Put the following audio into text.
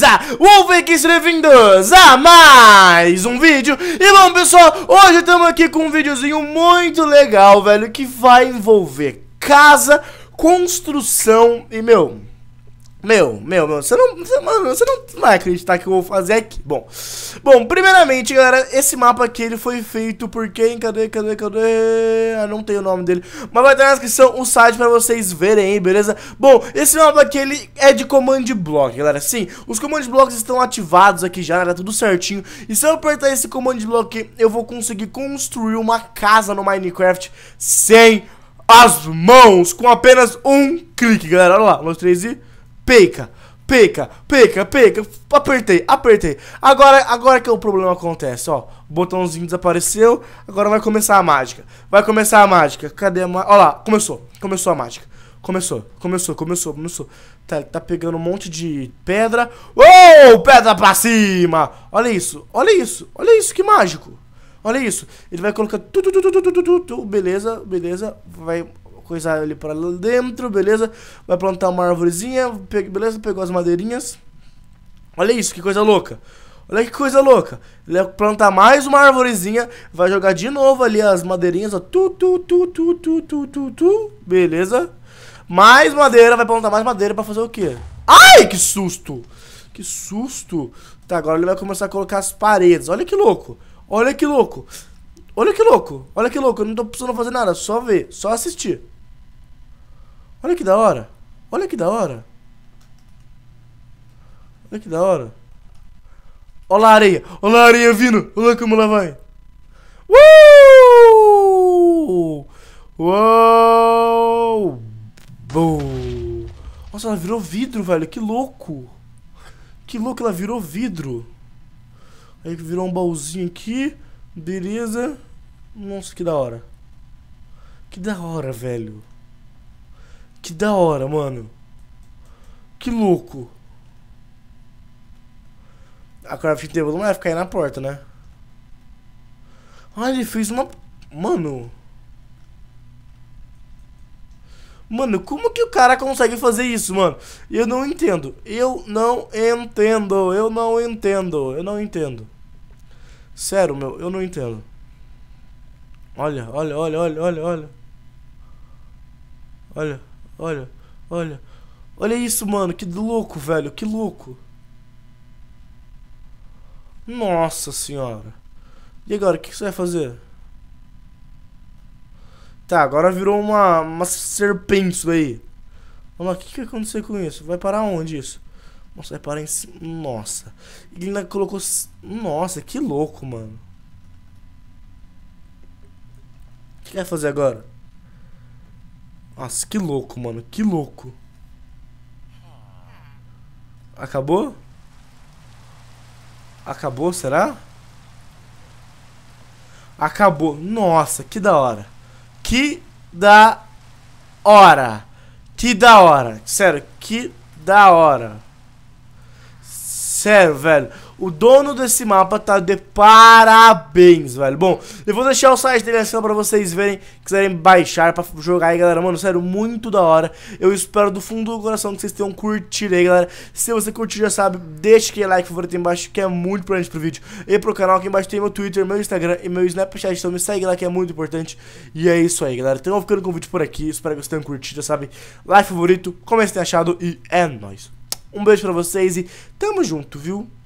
todos ver quem bem-vindos a mais um vídeo E bom pessoal, hoje estamos aqui com um videozinho muito legal, velho Que vai envolver casa, construção e meu, meu, meu, meu, você não, você, mano, você não vai acreditar que eu vou fazer aqui. Bom, bom, primeiramente, galera, esse mapa aqui, ele foi feito por quem? Cadê, cadê, cadê? Ah, não tem o nome dele. Mas vai estar na descrição o site pra vocês verem, hein, beleza? Bom, esse mapa aqui, ele é de command block, galera. Sim, os command blocks estão ativados aqui já, era tudo certinho. E se eu apertar esse command block aqui, eu vou conseguir construir uma casa no Minecraft sem as mãos, com apenas um clique, galera. Olha lá, nós três e... Peica, peica, peica, peica. Apertei, apertei. Agora, agora que o é problema acontece, ó. O botãozinho desapareceu. Agora vai começar a mágica. Vai começar a mágica. Cadê a mágica? Ó lá, começou. Começou a mágica. Começou, começou, começou, começou. Tá, tá pegando um monte de pedra. Uou, pedra pra cima. Olha isso, olha isso, olha isso, que mágico. Olha isso. Ele vai colocar... tudo tudo tudo tudo tudo beleza, beleza. Vai coisar ele pra dentro, beleza? Vai plantar uma árvorezinha, beleza? Pegou as madeirinhas. Olha isso, que coisa louca. Olha que coisa louca. Ele vai plantar mais uma árvorezinha, vai jogar de novo ali as madeirinhas, ó. Tu, tu, tu, tu, tu, tu, tu, tu. Beleza? Mais madeira, vai plantar mais madeira pra fazer o quê? Ai, que susto! Que susto! Tá, agora ele vai começar a colocar as paredes. Olha que louco! Olha que louco! Olha que louco! Olha que louco! Eu não tô precisando fazer nada, só ver, só assistir. Olha que da hora. Olha que da hora. Olha que da hora. Olha a areia. Olha a areia vindo. Olha como ela vai. Uou! Uou! Boom! Nossa, ela virou vidro, velho. Que louco. Que louco, ela virou vidro. Aí virou um baúzinho aqui. Beleza. Nossa, que da hora. Que da hora, velho. Que da hora, mano. Que louco. A Craft Table não vai ficar aí na porta, né? Ah, ele fez uma. Mano. Mano, como que o cara consegue fazer isso, mano? Eu não entendo. Eu não entendo. Eu não entendo. Eu não entendo. Sério, meu, eu não entendo. Olha, olha, olha, olha, olha, olha. Olha olha, olha. Olha isso, mano. Que louco, velho. Que louco. Nossa senhora. E agora, o que, você vai fazer? Tá, agora virou uma, uma serpente isso aí. Vamos lá, o que, aconteceu vai acontecer com isso? Vai parar onde isso? Nossa, vai parar em cima. Nossa. Ele ainda colocou. Nossa, que louco, mano. O que, que vai fazer agora? Nossa, que louco, mano. Que louco. Acabou? Acabou, será? Acabou. Nossa, que da hora. Que da hora. Que da hora. Sério, que da hora. Sério, velho. O dono desse mapa tá de parabéns, velho. Bom, eu vou deixar o site dele assim pra vocês verem, quiserem baixar pra jogar aí, galera. Mano, sério, muito da hora. Eu espero do fundo do coração que vocês tenham curtido aí, galera. Se você curtiu, já sabe, deixa aquele like favorito aí embaixo, que é muito importante pro vídeo. E pro canal, aqui embaixo tem meu Twitter, meu Instagram e meu Snapchat. Então me segue lá, que é muito importante. E é isso aí, galera. Então eu vou ficando com o vídeo por aqui. Espero que vocês tenham curtido, já sabe. Like favorito, como vocês têm achado e é nóis. Um beijo pra vocês e tamo junto, viu?